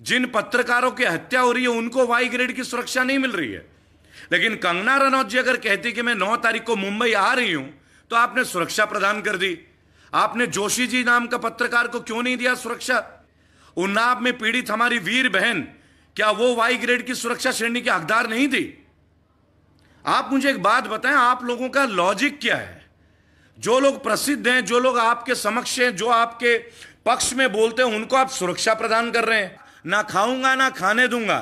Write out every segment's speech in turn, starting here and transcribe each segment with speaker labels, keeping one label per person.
Speaker 1: जिन पत्रकारों की हत्या हो रही है उनको वाई ग्रेड की सुरक्षा नहीं मिल रही है लेकिन कंगना रनौत जी अगर कहती कि मैं नौ तारीख को मुंबई आ रही हूं तो आपने सुरक्षा प्रदान कर दी आपने जोशी जी नाम का पत्रकार को क्यों नहीं दिया सुरक्षा उन्नाव में पीड़ित हमारी वीर बहन क्या वो वाई ग्रेड की सुरक्षा श्रेणी के हकदार नहीं थी आप मुझे एक बात बताएं आप लोगों का लॉजिक क्या है जो लोग प्रसिद्ध हैं जो लोग आपके समक्ष हैं जो आपके पक्ष में बोलते हैं उनको आप सुरक्षा प्रदान कर रहे हैं ना खाऊंगा ना खाने दूंगा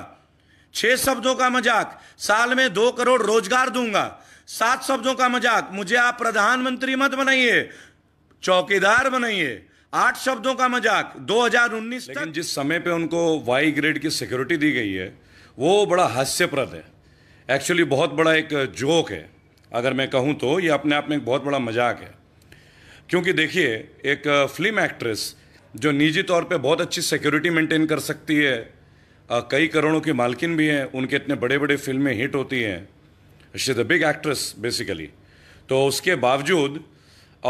Speaker 1: छह शब्दों का मजाक साल में दो करोड़ रोजगार दूंगा सात शब्दों का मजाक मुझे आप प्रधानमंत्री मत बनाइए चौकीदार बनाइए आठ शब्दों का मजाक 2019 लेकिन जिस समय पे उनको वाई ग्रेड की सिक्योरिटी दी गई है वो बड़ा हास्यप्रद है एक्चुअली बहुत बड़ा एक जोक है अगर मैं कहूँ तो ये अपने आप में एक बहुत बड़ा मजाक है क्योंकि देखिए एक फिल्म एक्ट्रेस जो निजी तौर पे बहुत अच्छी सिक्योरिटी मेंटेन कर सकती है आ, कई करोड़ों की मालकिन भी हैं उनके इतने बड़े बड़े फिल्में हिट होती हैं she a big actress basically तो उसके बावजूद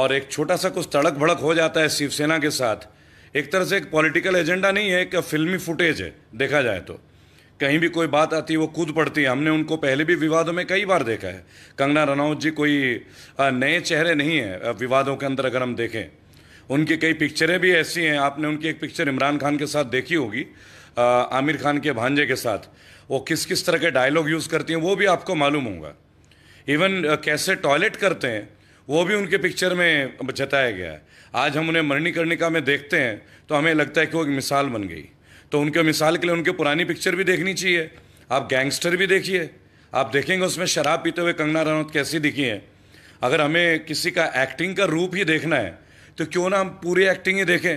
Speaker 1: और एक छोटा सा कुछ तड़क भड़क हो जाता है शिवसेना के साथ एक तरह से एक पॉलिटिकल एजेंडा नहीं है एक फिल्मी फुटेज है देखा जाए तो कहीं भी कोई बात आती है वो कूद पड़ती है हमने उनको पहले भी विवादों में कई बार देखा है कंगना रनौत जी कोई नए चेहरे नहीं है विवादों के अंदर अगर हम देखें उनकी कई पिक्चरें भी ऐसी हैं आपने उनकी एक पिक्चर इमरान खान के साथ देखी होगी आमिर खान के भांजे के साथ वो किस किस तरह के डायलॉग यूज़ करती हैं वो भी आपको मालूम होगा इवन कैसे टॉयलेट करते हैं वो भी उनके पिक्चर में जताया गया है आज हम उन्हें मरणी कर्णिका में देखते हैं तो हमें लगता है कि वो एक मिसाल बन गई तो उनके मिसाल के लिए उनके पुरानी पिक्चर भी देखनी चाहिए आप गैंगस्टर भी देखिए आप देखेंगे उसमें शराब पीते हुए कंगना रनौत कैसी दिखी है अगर हमें किसी का एक्टिंग का रूप ही देखना है तो क्यों ना हम पूरी एक्टिंग ही देखें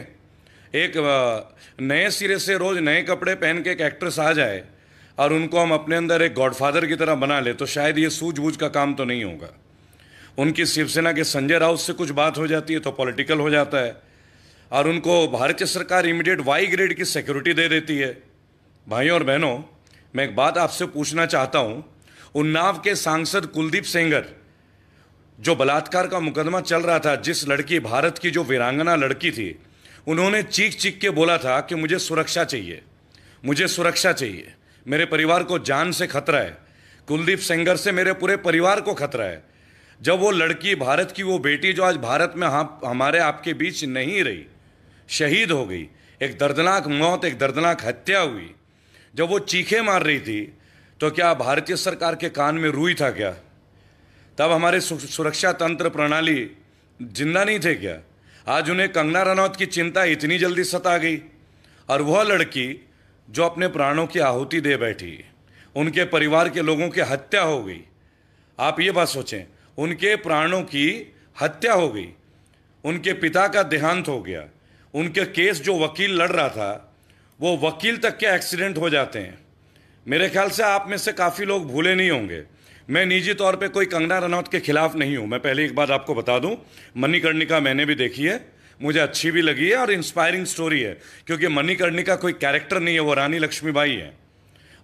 Speaker 1: एक नए सिरे से रोज़ नए कपड़े पहन के एक एक्ट्रेस आ जाए और उनको हम अपने अंदर एक गॉडफादर की तरह बना ले तो शायद ये सूझबूझ का काम तो नहीं होगा उनकी शिवसेना के संजय राउत से कुछ बात हो जाती है तो पॉलिटिकल हो जाता है और उनको भारतीय सरकार इमीडिएट वाई ग्रेड की सिक्योरिटी दे देती है भाइयों और बहनों मैं एक बात आपसे पूछना चाहता हूँ उन्नाव के सांसद कुलदीप सेंगर जो बलात्कार का मुकदमा चल रहा था जिस लड़की भारत की जो वीरांगना लड़की थी उन्होंने चीख चीख के बोला था कि मुझे सुरक्षा चाहिए मुझे सुरक्षा चाहिए मेरे परिवार को जान से खतरा है कुलदीप सेंगर से मेरे पूरे परिवार को खतरा है जब वो लड़की भारत की वो बेटी जो आज भारत में हाँ हमारे आपके बीच नहीं रही शहीद हो गई एक दर्दनाक मौत एक दर्दनाक हत्या हुई जब वो चीखे मार रही थी तो क्या भारतीय सरकार के कान में रूई था क्या तब हमारे सुरक्षा तंत्र प्रणाली जिंदा नहीं थे क्या आज उन्हें कंगना रनौत की चिंता इतनी जल्दी सता गई और वह लड़की जो अपने प्राणों की आहुति दे बैठी उनके परिवार के लोगों की हत्या हो गई आप ये बात सोचें उनके प्राणों की हत्या हो गई उनके पिता का देहांत हो गया उनके केस जो वकील लड़ रहा था वो वकील तक के एक्सीडेंट हो जाते हैं मेरे ख्याल से आप में से काफ़ी लोग भूले नहीं होंगे मैं निजी तौर पे कोई कंगना रनौत के खिलाफ नहीं हूँ मैं पहले एक बात आपको बता दूँ मणिकर्णिका मैंने भी देखी है मुझे अच्छी भी लगी है और इंस्पायरिंग स्टोरी है क्योंकि मणिकर्णिका कोई कैरेक्टर नहीं है वो रानी लक्ष्मीबाई है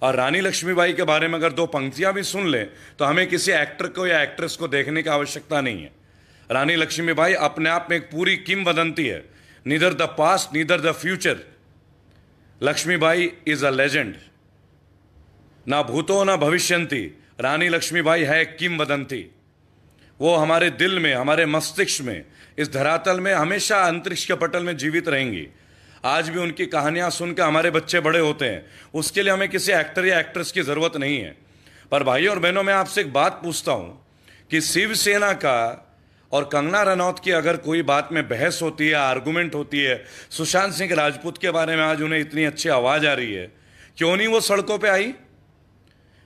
Speaker 1: और रानी लक्ष्मीबाई के बारे में अगर दो पंक्तियाँ भी सुन लें तो हमें किसी एक्टर को या एक्ट्रेस को देखने की आवश्यकता नहीं है रानी लक्ष्मीबाई अपने आप में एक पूरी किम बदनती है neither the past neither the future Lakshmibai is a legend ना भूतो ना भविष्यंती रानी लक्ष्मीबाई है किम वदंती वो हमारे दिल में हमारे मस्तिष्क में इस धरातल में हमेशा अंतरिक्ष के पटल में जीवित रहेंगी आज भी उनकी कहानियां सुनकर हमारे बच्चे बड़े होते हैं उसके लिए हमें किसी एक्टर या एक्ट्रेस की ज़रूरत नहीं है पर भाइयों और बहनों मैं आपसे एक बात पूछता हूं कि शिवसेना का और कंगना रनौत की अगर कोई बात में बहस होती है आर्गूमेंट होती है सुशांत सिंह राजपूत के बारे में आज उन्हें इतनी अच्छी आवाज़ आ रही है क्यों नहीं वो सड़कों पर आई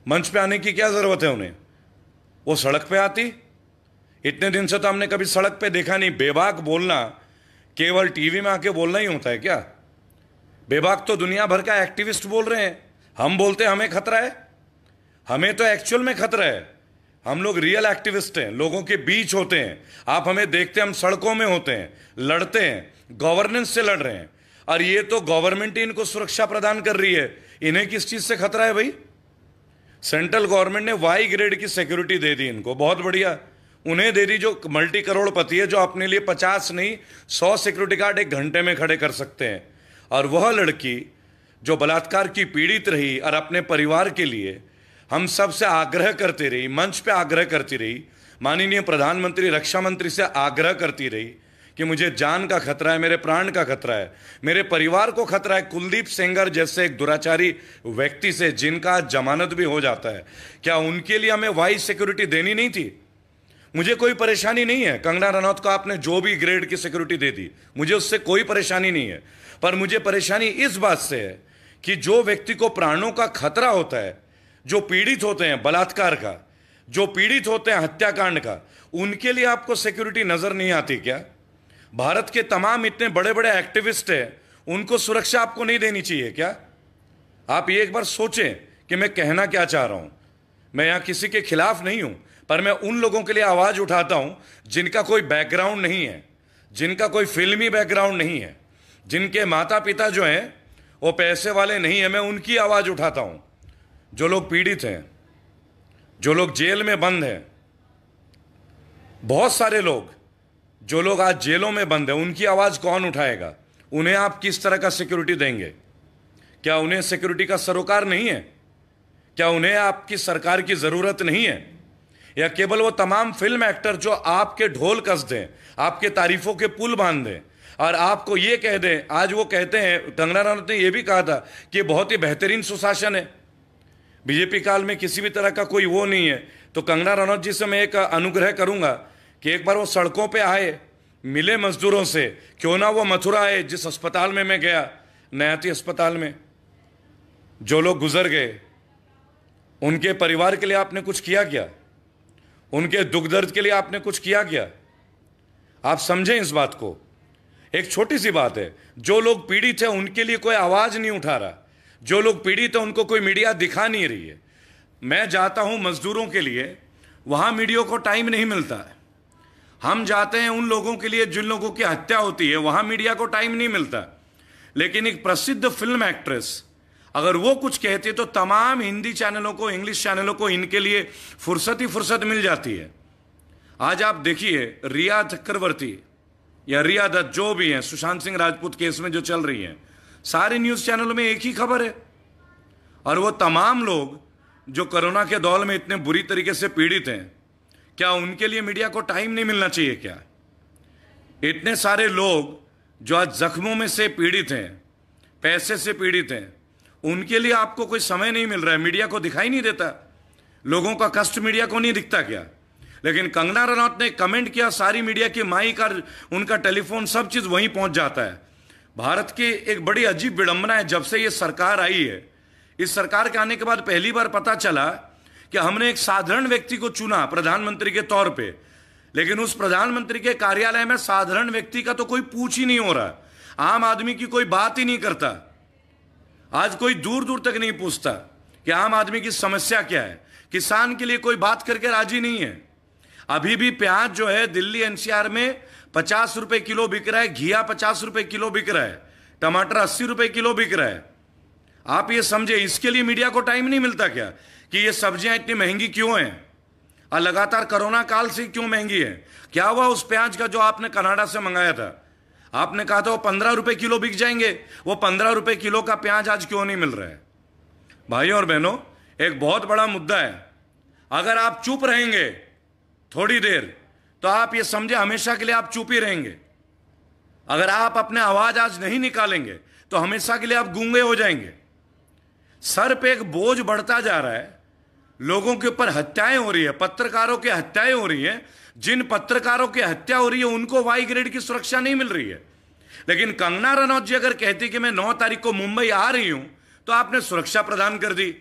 Speaker 1: मंच पे आने की क्या ज़रूरत है उन्हें वो सड़क पे आती इतने दिन से तो हमने कभी सड़क पे देखा नहीं बेबाक बोलना केवल टीवी में आके बोलना ही होता है क्या बेबाक तो दुनिया भर का एक्टिविस्ट बोल रहे हैं हम बोलते हैं हमें खतरा है हमें तो एक्चुअल में खतरा है हम लोग रियल एक्टिविस्ट हैं लोगों के बीच होते हैं आप हमें देखते हैं हम सड़कों में होते हैं लड़ते हैं गवर्नेंस से लड़ रहे हैं और ये तो गवर्नमेंट ही इनको सुरक्षा प्रदान कर रही है इन्हें किस चीज़ से खतरा है भाई सेंट्रल गवर्नमेंट ने वाई ग्रेड की सिक्योरिटी दे दी इनको बहुत बढ़िया उन्हें दे दी जो मल्टी करोड़पति है जो अपने लिए पचास नहीं सौ सिक्योरिटी गार्ड एक घंटे में खड़े कर सकते हैं और वह लड़की जो बलात्कार की पीड़ित रही और अपने परिवार के लिए हम सबसे आग्रह करती रही मंच पे आग्रह करती रही माननीय प्रधानमंत्री रक्षा मंत्री से आग्रह करती रही कि मुझे जान का खतरा है मेरे प्राण का खतरा है मेरे परिवार को खतरा है कुलदीप सेंगर जैसे एक दुराचारी व्यक्ति से जिनका जमानत भी हो जाता है क्या उनके लिए हमें वाइस सिक्योरिटी देनी नहीं थी मुझे कोई परेशानी नहीं है कंगना रनौत को आपने जो भी ग्रेड की सिक्योरिटी दे दी मुझे उससे कोई परेशानी नहीं है पर मुझे परेशानी इस बात से है कि जो व्यक्ति को प्राणों का खतरा होता है जो पीड़ित होते हैं बलात्कार का जो पीड़ित होते हैं हत्याकांड का उनके लिए आपको सिक्योरिटी नजर नहीं आती क्या भारत के तमाम इतने बड़े बड़े एक्टिविस्ट हैं उनको सुरक्षा आपको नहीं देनी चाहिए क्या आप ये एक बार सोचें कि मैं कहना क्या चाह रहा हूं मैं यहां किसी के खिलाफ नहीं हूं पर मैं उन लोगों के लिए आवाज़ उठाता हूं जिनका कोई बैकग्राउंड नहीं है जिनका कोई फिल्मी बैकग्राउंड नहीं है जिनके माता पिता जो हैं वो पैसे वाले नहीं हैं मैं उनकी आवाज़ उठाता हूं जो लोग पीड़ित हैं जो लोग जेल में बंद हैं बहुत सारे लोग जो लोग आज जेलों में बंद हैं उनकी आवाज़ कौन उठाएगा उन्हें आप किस तरह का सिक्योरिटी देंगे क्या उन्हें सिक्योरिटी का सरोकार नहीं है क्या उन्हें आपकी सरकार की ज़रूरत नहीं है या केवल वो तमाम फिल्म एक्टर जो आपके ढोल कस दें आपके तारीफों के पुल बांध दें और आपको ये कह दें आज वो कहते हैं कंगना रनौत ने तो यह भी कहा था कि बहुत ही बेहतरीन सुशासन है बीजेपी काल में किसी भी तरह का कोई वो नहीं है तो कंगना रनौत जी से मैं एक अनुग्रह करूंगा कि एक बार वो सड़कों पे आए मिले मजदूरों से क्यों ना वो मथुरा आए जिस अस्पताल में मैं गया नयाती अस्पताल में जो लोग गुजर गए उनके परिवार के लिए आपने कुछ किया क्या उनके दुख दर्द के लिए आपने कुछ किया क्या आप समझें इस बात को एक छोटी सी बात है जो लोग पीड़ित है उनके लिए कोई आवाज़ नहीं उठा रहा जो लोग पीड़ित है उनको कोई मीडिया दिखा नहीं रही है मैं जाता हूं मजदूरों के लिए वहां मीडिया को टाइम नहीं मिलता है हम जाते हैं उन लोगों के लिए जिन लोगों की हत्या होती है वहां मीडिया को टाइम नहीं मिलता लेकिन एक प्रसिद्ध फिल्म एक्ट्रेस अगर वो कुछ कहती है तो तमाम हिंदी चैनलों को इंग्लिश चैनलों को इनके लिए फुर्सत ही फुर्सत मिल जाती है आज आप देखिए रिया चक्रवर्ती या रिया दत्त जो भी हैं सुशांत सिंह राजपूत केस में जो चल रही हैं सारे न्यूज़ चैनलों में एक ही खबर है और वो तमाम लोग जो कोरोना के दौर में इतने बुरी तरीके से पीड़ित हैं क्या उनके लिए मीडिया को टाइम नहीं मिलना चाहिए क्या इतने सारे लोग जो आज जख्मों में से पीड़ित हैं पैसे से पीड़ित हैं उनके लिए आपको कोई समय नहीं मिल रहा है मीडिया को दिखाई नहीं देता लोगों का कष्ट मीडिया को नहीं दिखता क्या लेकिन कंगना रनौत ने कमेंट किया सारी मीडिया की माई का उनका टेलीफोन सब चीज़ वहीं पहुंच जाता है भारत की एक बड़ी अजीब विडंबना है जब से ये सरकार आई है इस सरकार के आने के बाद पहली बार पता चला कि हमने एक साधारण व्यक्ति को चुना प्रधानमंत्री के तौर पे लेकिन उस प्रधानमंत्री के कार्यालय में साधारण व्यक्ति का तो कोई पूछ ही नहीं हो रहा आम आदमी की कोई बात ही नहीं करता आज कोई दूर दूर तक नहीं पूछता कि आम आदमी की समस्या क्या है किसान के लिए कोई बात करके राजी नहीं है अभी भी प्याज जो है दिल्ली एनसीआर में पचास रुपए किलो बिक रहा है घिया पचास रुपए किलो बिक रहा है टमाटर अस्सी रुपए किलो बिक रहा है आप ये समझे इसके लिए मीडिया को टाइम नहीं मिलता क्या कि ये सब्जियां इतनी महंगी क्यों हैं और लगातार कोरोना काल से क्यों महंगी है क्या हुआ उस प्याज का जो आपने कनाडा से मंगाया था आपने कहा था वो पंद्रह रुपए किलो बिक जाएंगे वो पंद्रह रुपए किलो का प्याज आज क्यों नहीं मिल रहा है भाइयों और बहनों एक बहुत बड़ा मुद्दा है अगर आप चुप रहेंगे थोड़ी देर तो आप ये समझे हमेशा के लिए आप चुप ही रहेंगे अगर आप अपने आवाज आज नहीं निकालेंगे तो हमेशा के लिए आप गूंगे हो जाएंगे सर पे एक बोझ बढ़ता जा रहा है लोगों के ऊपर हत्याएं हो रही है पत्रकारों की हत्याएं हो रही हैं जिन पत्रकारों की हत्या हो रही है उनको वाई ग्रेड की सुरक्षा नहीं मिल रही है लेकिन कंगना रनौत जी अगर कहती कि मैं नौ तारीख को मुंबई आ रही हूं तो आपने सुरक्षा प्रदान कर दी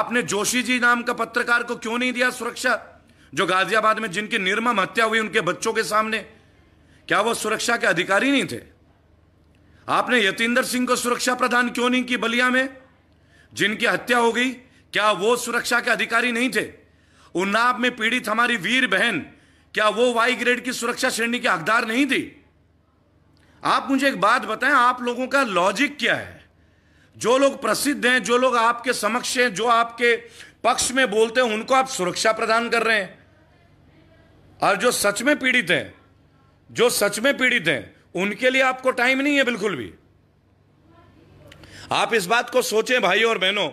Speaker 1: आपने जोशी जी नाम का पत्रकार को क्यों नहीं दिया सुरक्षा जो गाजियाबाद में जिनकी निर्मम हत्या हुई उनके बच्चों के सामने क्या वो सुरक्षा के अधिकारी नहीं थे आपने यतिंदर सिंह को सुरक्षा प्रदान क्यों नहीं की बलिया में जिनकी हत्या हो गई क्या वो सुरक्षा के अधिकारी नहीं थे उन्नाव में पीड़ित हमारी वीर बहन क्या वो वाई ग्रेड की सुरक्षा श्रेणी के हकदार नहीं थी आप मुझे एक बात बताएं आप लोगों का लॉजिक क्या है जो लोग प्रसिद्ध हैं जो लोग आपके समक्ष हैं जो आपके पक्ष में बोलते हैं उनको आप सुरक्षा प्रदान कर रहे हैं और जो सच में पीड़ित हैं जो सच में पीड़ित हैं उनके लिए आपको टाइम नहीं है बिल्कुल भी आप इस बात को सोचें भाई और बहनों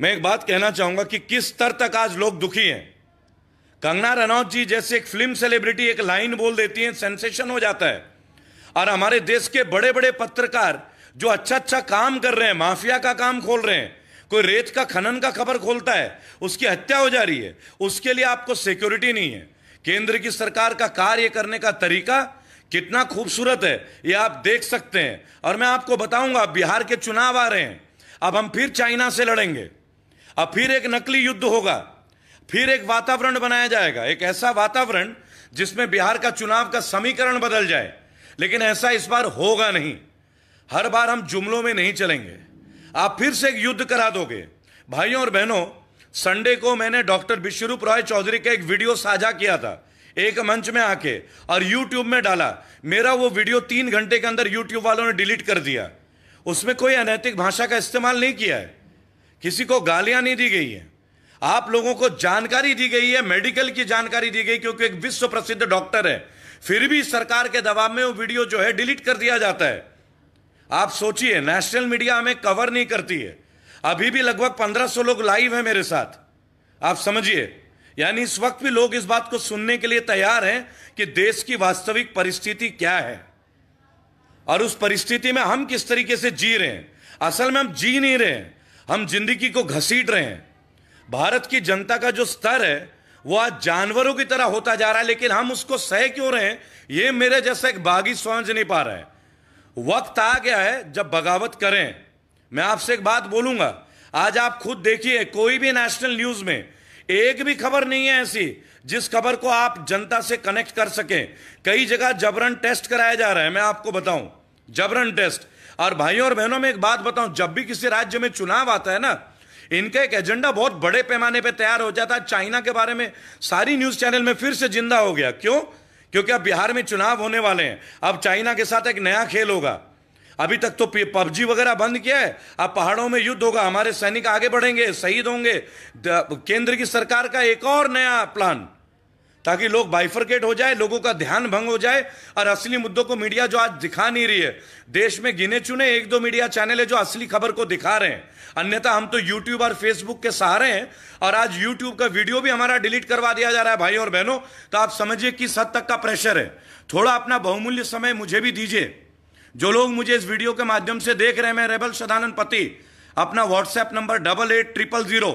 Speaker 1: मैं एक बात कहना चाहूंगा कि किस स्तर तक आज लोग दुखी हैं कंगना रनौत जी जैसे एक फिल्म सेलिब्रिटी एक लाइन बोल देती है सेंसेशन हो जाता है और हमारे देश के बड़े बड़े पत्रकार जो अच्छा अच्छा काम कर रहे हैं माफिया का काम खोल रहे हैं कोई रेत का खनन का खबर खोलता है उसकी हत्या हो जा रही है उसके लिए आपको सिक्योरिटी नहीं है केंद्र की सरकार का कार्य करने का तरीका कितना खूबसूरत है ये आप देख सकते हैं और मैं आपको बताऊंगा बिहार के चुनाव आ रहे हैं अब हम फिर चाइना से लड़ेंगे अब फिर एक नकली युद्ध होगा फिर एक वातावरण बनाया जाएगा एक ऐसा वातावरण जिसमें बिहार का चुनाव का समीकरण बदल जाए लेकिन ऐसा इस बार होगा नहीं हर बार हम जुमलों में नहीं चलेंगे आप फिर से एक युद्ध करा दोगे भाइयों और बहनों संडे को मैंने डॉक्टर विश्वरूप रॉय चौधरी का एक वीडियो साझा किया था एक मंच में आके और यूट्यूब में डाला मेरा वो वीडियो तीन घंटे के अंदर यूट्यूब वालों ने डिलीट कर दिया उसमें कोई अनैतिक भाषा का इस्तेमाल नहीं किया है किसी को गालियां नहीं दी गई है आप लोगों को जानकारी दी गई है मेडिकल की जानकारी दी गई क्योंकि एक विश्व प्रसिद्ध डॉक्टर है फिर भी सरकार के दबाव में वो वीडियो जो है डिलीट कर दिया जाता है आप सोचिए नेशनल मीडिया हमें कवर नहीं करती है अभी भी लगभग पंद्रह सौ लोग लाइव है मेरे साथ आप समझिए यानी इस वक्त भी लोग इस बात को सुनने के लिए तैयार हैं कि देश की वास्तविक परिस्थिति क्या है और उस परिस्थिति में हम किस तरीके से जी रहे हैं असल में हम जी नहीं रहे हम जिंदगी को घसीट रहे हैं भारत की जनता का जो स्तर है वो आज जानवरों की तरह होता जा रहा है लेकिन हम उसको सह क्यों रहे हैं ये मेरे जैसा एक बागी समझ नहीं पा रहे हैं वक्त आ गया है जब बगावत करें मैं आपसे एक बात बोलूंगा आज आप खुद देखिए कोई भी नेशनल न्यूज में एक भी खबर नहीं है ऐसी जिस खबर को आप जनता से कनेक्ट कर सकें कई जगह जबरन टेस्ट कराया जा रहा है मैं आपको बताऊं जबरन टेस्ट और भाइयों और बहनों में एक बात बताऊं जब भी किसी राज्य में चुनाव आता है ना इनका एक एजेंडा बहुत बड़े पैमाने पर तैयार हो जाता है चाइना के बारे में सारी न्यूज चैनल में फिर से जिंदा हो गया क्यों क्योंकि अब बिहार में चुनाव होने वाले हैं अब चाइना के साथ एक नया खेल होगा अभी तक तो पबजी वगैरह बंद किया है अब पहाड़ों में युद्ध होगा हमारे सैनिक आगे बढ़ेंगे शहीद होंगे केंद्र की सरकार का एक और नया प्लान ताकि लोग बाइफरकेट हो जाए लोगों का ध्यान भंग हो जाए और असली मुद्दों को मीडिया जो आज दिखा नहीं रही है देश में गिने चुने एक दो मीडिया चैनल है जो असली खबर को दिखा रहे हैं अन्यथा हम तो यूट्यूब और फेसबुक के सहारे हैं और आज यूट्यूब का वीडियो भी हमारा डिलीट करवा दिया जा रहा है भाई और बहनों तो आप समझिए किस हद तक का प्रेशर है थोड़ा अपना बहुमूल्य समय मुझे भी दीजिए जो लोग मुझे इस वीडियो के माध्यम से देख रहे हैं मैं रेबल सदानंद पति अपना WhatsApp number double eight triple zero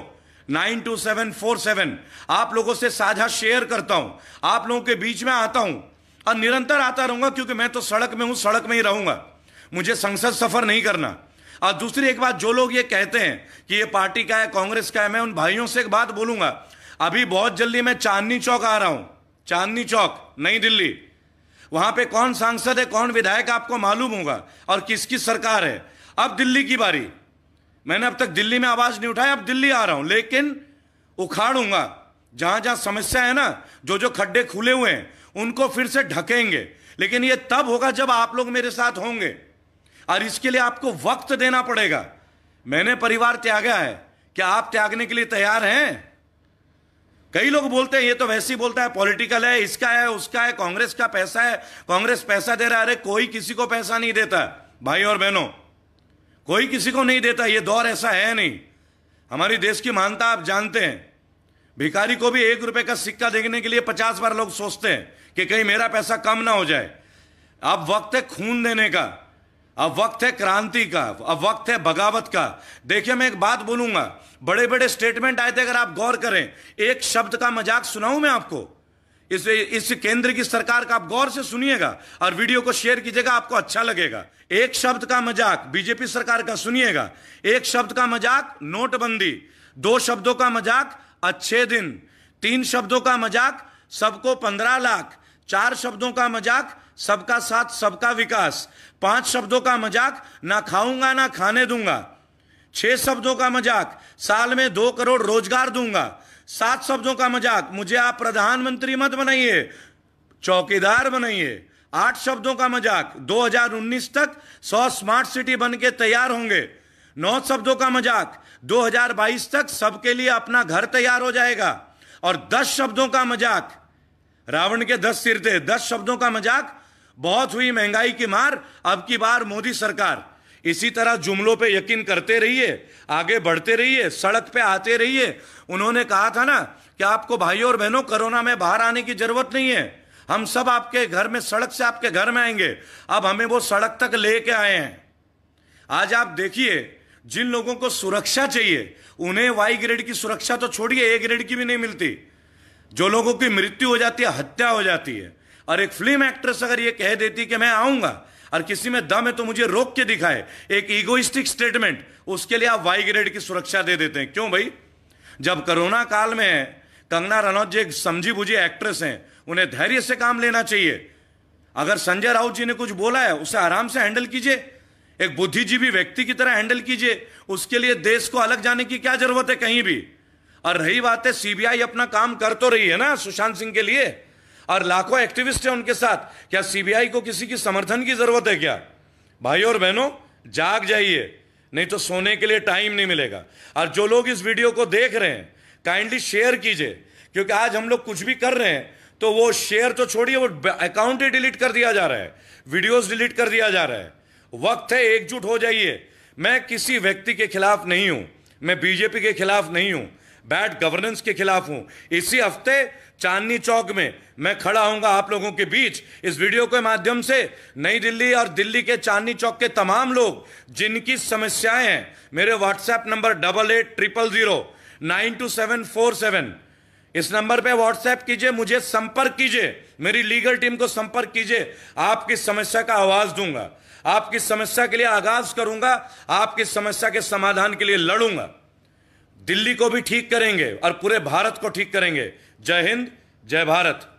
Speaker 1: nine two seven four seven आप लोगों से साझा शेयर करता हूं आप लोगों के बीच में आता हूं और निरंतर आता रहूंगा क्योंकि मैं तो सड़क में हूं सड़क में ही रहूंगा मुझे संसद सफर नहीं करना और दूसरी एक बात जो लोग ये कहते हैं कि ये पार्टी का है कांग्रेस का है मैं उन भाइयों से एक बात बोलूंगा अभी बहुत जल्दी मैं चांदनी चौक आ रहा हूं चांदनी चौक नई दिल्ली वहां पे कौन सांसद है कौन विधायक आपको मालूम होगा और किसकी सरकार है अब दिल्ली की बारी मैंने अब तक दिल्ली में आवाज़ नहीं उठाया अब दिल्ली आ रहा हूं लेकिन उखाड़ूंगा जहां जहां समस्या है ना जो जो खड्डे खुले हुए हैं उनको फिर से ढकेंगे लेकिन ये तब होगा जब आप लोग मेरे साथ होंगे और इसके लिए आपको वक्त देना पड़ेगा मैंने परिवार त्यागा है क्या आप त्यागने के लिए तैयार हैं कई लोग बोलते हैं ये तो वैसे ही बोलता है पॉलिटिकल है इसका है उसका है कांग्रेस का पैसा है कांग्रेस पैसा दे रहा है अरे कोई किसी को पैसा नहीं देता भाई और बहनों कोई किसी को नहीं देता ये दौर ऐसा है नहीं हमारी देश की मानता आप जानते हैं भिखारी को भी एक रुपए का सिक्का देखने के लिए पचास बार लोग सोचते हैं कि कहीं मेरा पैसा कम ना हो जाए अब वक्त है खून देने का अब वक्त है क्रांति का अब वक्त है बगावत का देखिए मैं एक बात बोलूंगा बड़े बड़े स्टेटमेंट आए थे अगर आप गौर करें एक शब्द का मजाक सुनाऊं मैं आपको इस इस केंद्र की सरकार का आप गौर से सुनिएगा और वीडियो को शेयर कीजिएगा आपको अच्छा लगेगा एक शब्द का मजाक बीजेपी सरकार का सुनिएगा एक शब्द का मजाक नोटबंदी दो शब्दों का मजाक अच्छे दिन तीन शब्दों का मजाक सबको पंद्रह लाख चार शब्दों का मजाक सबका साथ सबका विकास पांच शब्दों का मजाक ना खाऊंगा ना खाने दूंगा छह शब्दों का मजाक साल में दो करोड़ रोजगार दूंगा सात शब्दों का मजाक मुझे आप प्रधानमंत्री मत बनाइए चौकीदार बनाइए आठ शब्दों का मजाक 2019 तक 100 स्मार्ट सिटी बन के तैयार होंगे नौ शब्दों का मजाक 2022 तक सबके लिए अपना घर तैयार हो जाएगा और दस शब्दों का मजाक रावण के दस सिर थे दस शब्दों का मजाक बहुत हुई महंगाई की मार अब की बार मोदी सरकार इसी तरह जुमलों पे यकीन करते रहिए आगे बढ़ते रहिए सड़क पे आते रहिए उन्होंने कहा था ना कि आपको भाइयों और बहनों कोरोना में बाहर आने की जरूरत नहीं है हम सब आपके घर में सड़क से आपके घर में आएंगे अब हमें वो सड़क तक लेके आए हैं आज आप देखिए जिन लोगों को सुरक्षा चाहिए उन्हें वाई ग्रेड की सुरक्षा तो छोड़िए ए ग्रेड की भी नहीं मिलती जो लोगों की मृत्यु हो जाती है हत्या हो जाती है और एक फिल्म एक्ट्रेस अगर ये कह देती कि मैं आऊंगा और किसी में दम है तो मुझे रोक के दिखाए एक ईगोइस्टिक स्टेटमेंट उसके लिए आप वाई ग्रेड की सुरक्षा दे देते हैं क्यों भाई जब कोरोना काल में कंगना रनौत जी एक समझी बुझी एक्ट्रेस हैं उन्हें धैर्य से काम लेना चाहिए अगर संजय राउत जी ने कुछ बोला है उसे आराम से हैंडल कीजिए एक बुद्धिजीवी व्यक्ति की तरह हैंडल कीजिए उसके लिए देश को अलग जाने की क्या जरूरत है कहीं भी और रही बात है सीबीआई अपना काम कर तो रही है ना सुशांत सिंह के लिए और लाखों एक्टिविस्ट है उनके साथ क्या सीबीआई को किसी की समर्थन की जरूरत है क्या भाई और बहनों जाग जाइए नहीं तो सोने के लिए टाइम नहीं मिलेगा और जो लोग इस वीडियो को देख रहे हैं काइंडली शेयर कीजिए क्योंकि आज हम लोग कुछ भी कर रहे हैं तो वो शेयर तो छोड़िए वो अकाउंट ही डिलीट कर दिया जा रहा है वीडियोस डिलीट कर दिया जा रहा है वक्त है एकजुट हो जाइए मैं किसी व्यक्ति के खिलाफ नहीं हूं मैं बीजेपी के खिलाफ नहीं हूं बैड गवर्नेंस के खिलाफ हूं इसी हफ्ते चांदनी चौक में मैं खड़ा हूंगा आप लोगों के बीच इस वीडियो के माध्यम से नई दिल्ली और दिल्ली के चांदनी चौक के तमाम लोग जिनकी समस्याएं हैं मेरे WhatsApp number double eight triple zero nine two seven four seven इस नंबर पे व्हाट्सएप कीजिए मुझे संपर्क कीजिए मेरी लीगल टीम को संपर्क कीजिए आपकी समस्या का आवाज दूंगा आपकी समस्या के लिए आगाज करूंगा आपकी समस्या के समाधान के लिए लड़ूंगा दिल्ली को भी ठीक करेंगे और पूरे भारत को ठीक करेंगे जय हिंद जय भारत